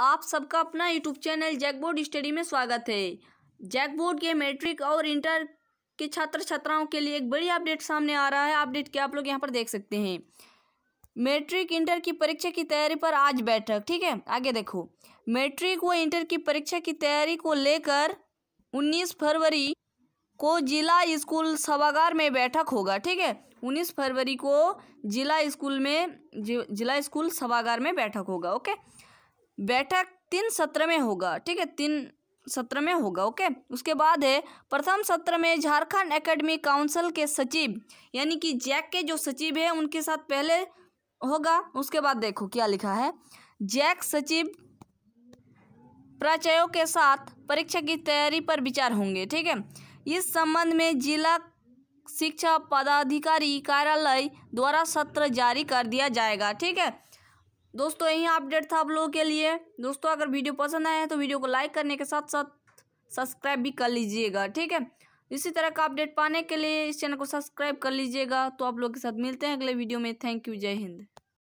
आप सबका अपना यूट्यूब चैनल जैकबोर्ड स्टडी में स्वागत है जैकबोर्ड के मैट्रिक और इंटर के छात्र छात्राओं के लिए एक बड़ी अपडेट सामने आ रहा है अपडेट के आप लोग यहाँ पर देख सकते हैं मैट्रिक इंटर की परीक्षा की तैयारी पर आज बैठक ठीक है आगे देखो मैट्रिक व इंटर की परीक्षा की तैयारी को लेकर उन्नीस फरवरी को जिला स्कूल सभागार में बैठक होगा ठीक है उन्नीस फरवरी को जिला स्कूल में जिला स्कूल सभागार में बैठक होगा ओके बैठक तीन सत्र में होगा ठीक है तीन सत्र में होगा ओके उसके बाद है प्रथम सत्र में झारखंड एकेडमी काउंसिल के सचिव यानी कि जैक के जो सचिव है उनके साथ पहले होगा उसके बाद देखो क्या लिखा है जैक सचिव प्राचयों के साथ परीक्षा की तैयारी पर विचार होंगे ठीक है इस संबंध में जिला शिक्षा पदाधिकारी कार्यालय द्वारा सत्र जारी कर दिया जाएगा ठीक है दोस्तों यही अपडेट था आप लोगों के लिए दोस्तों अगर वीडियो पसंद आया है तो वीडियो को लाइक करने के साथ साथ सब्सक्राइब भी कर लीजिएगा ठीक है इसी तरह का अपडेट पाने के लिए इस चैनल को सब्सक्राइब कर लीजिएगा तो आप लोग के साथ मिलते हैं अगले वीडियो में थैंक यू जय हिंद